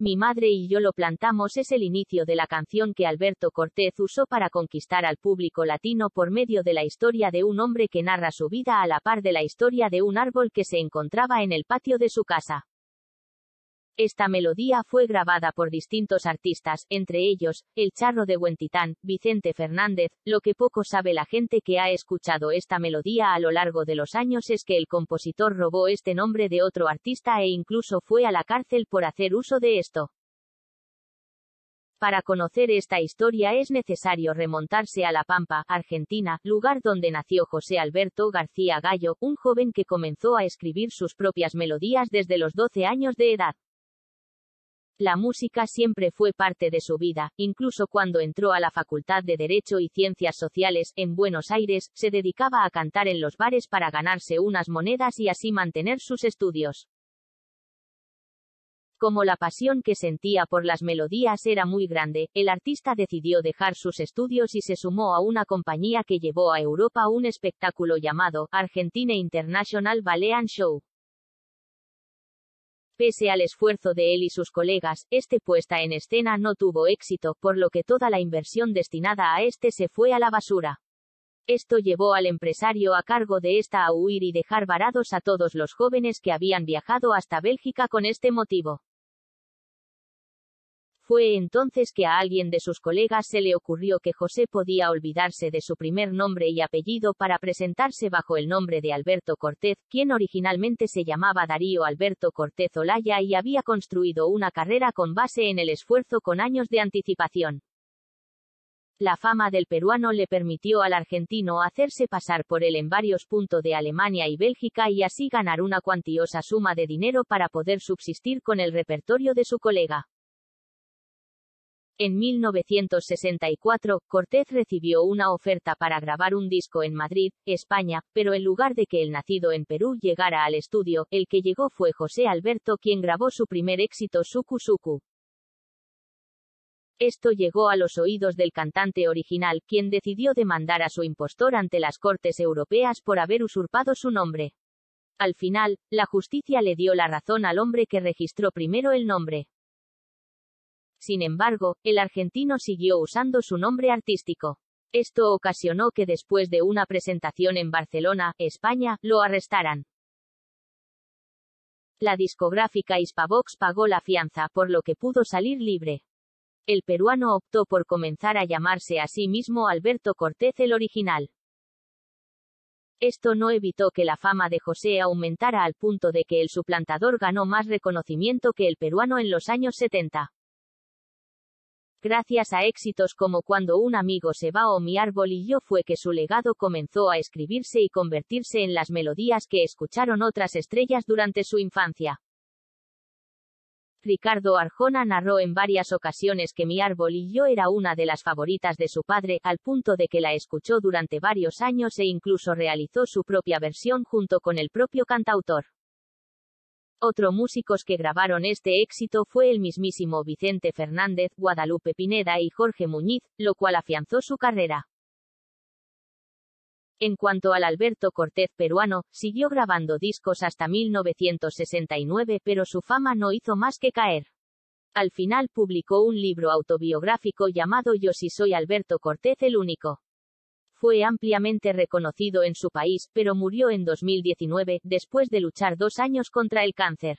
Mi madre y yo lo plantamos es el inicio de la canción que Alberto Cortés usó para conquistar al público latino por medio de la historia de un hombre que narra su vida a la par de la historia de un árbol que se encontraba en el patio de su casa. Esta melodía fue grabada por distintos artistas, entre ellos, El Charro de Huentitán, Vicente Fernández, lo que poco sabe la gente que ha escuchado esta melodía a lo largo de los años es que el compositor robó este nombre de otro artista e incluso fue a la cárcel por hacer uso de esto. Para conocer esta historia es necesario remontarse a La Pampa, Argentina, lugar donde nació José Alberto García Gallo, un joven que comenzó a escribir sus propias melodías desde los 12 años de edad. La música siempre fue parte de su vida, incluso cuando entró a la Facultad de Derecho y Ciencias Sociales, en Buenos Aires, se dedicaba a cantar en los bares para ganarse unas monedas y así mantener sus estudios. Como la pasión que sentía por las melodías era muy grande, el artista decidió dejar sus estudios y se sumó a una compañía que llevó a Europa un espectáculo llamado Argentina International Ballet Show. Pese al esfuerzo de él y sus colegas, este puesta en escena no tuvo éxito, por lo que toda la inversión destinada a este se fue a la basura. Esto llevó al empresario a cargo de esta a huir y dejar varados a todos los jóvenes que habían viajado hasta Bélgica con este motivo. Fue entonces que a alguien de sus colegas se le ocurrió que José podía olvidarse de su primer nombre y apellido para presentarse bajo el nombre de Alberto Cortez, quien originalmente se llamaba Darío Alberto Cortez Olaya y había construido una carrera con base en el esfuerzo con años de anticipación. La fama del peruano le permitió al argentino hacerse pasar por él en varios puntos de Alemania y Bélgica y así ganar una cuantiosa suma de dinero para poder subsistir con el repertorio de su colega. En 1964, Cortés recibió una oferta para grabar un disco en Madrid, España, pero en lugar de que el nacido en Perú llegara al estudio, el que llegó fue José Alberto quien grabó su primer éxito Suku Suku. Esto llegó a los oídos del cantante original, quien decidió demandar a su impostor ante las Cortes Europeas por haber usurpado su nombre. Al final, la justicia le dio la razón al hombre que registró primero el nombre. Sin embargo, el argentino siguió usando su nombre artístico. Esto ocasionó que después de una presentación en Barcelona, España, lo arrestaran. La discográfica Hispavox pagó la fianza, por lo que pudo salir libre. El peruano optó por comenzar a llamarse a sí mismo Alberto Cortés el original. Esto no evitó que la fama de José aumentara al punto de que el suplantador ganó más reconocimiento que el peruano en los años 70. Gracias a éxitos como cuando un amigo se va o mi árbol y yo fue que su legado comenzó a escribirse y convertirse en las melodías que escucharon otras estrellas durante su infancia. Ricardo Arjona narró en varias ocasiones que mi árbol y yo era una de las favoritas de su padre, al punto de que la escuchó durante varios años e incluso realizó su propia versión junto con el propio cantautor. Otro músicos que grabaron este éxito fue el mismísimo Vicente Fernández, Guadalupe Pineda y Jorge Muñiz, lo cual afianzó su carrera. En cuanto al Alberto Cortés peruano, siguió grabando discos hasta 1969 pero su fama no hizo más que caer. Al final publicó un libro autobiográfico llamado Yo si soy Alberto Cortés el único. Fue ampliamente reconocido en su país, pero murió en 2019, después de luchar dos años contra el cáncer.